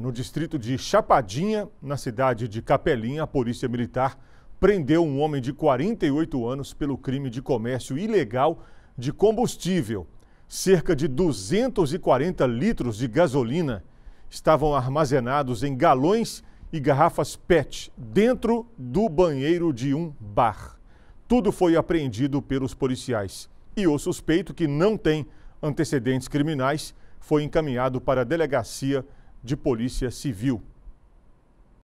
No distrito de Chapadinha, na cidade de Capelinha, a Polícia Militar prendeu um homem de 48 anos pelo crime de comércio ilegal de combustível. Cerca de 240 litros de gasolina estavam armazenados em galões e garrafas PET dentro do banheiro de um bar. Tudo foi apreendido pelos policiais e o suspeito, que não tem antecedentes criminais, foi encaminhado para a delegacia de Polícia Civil.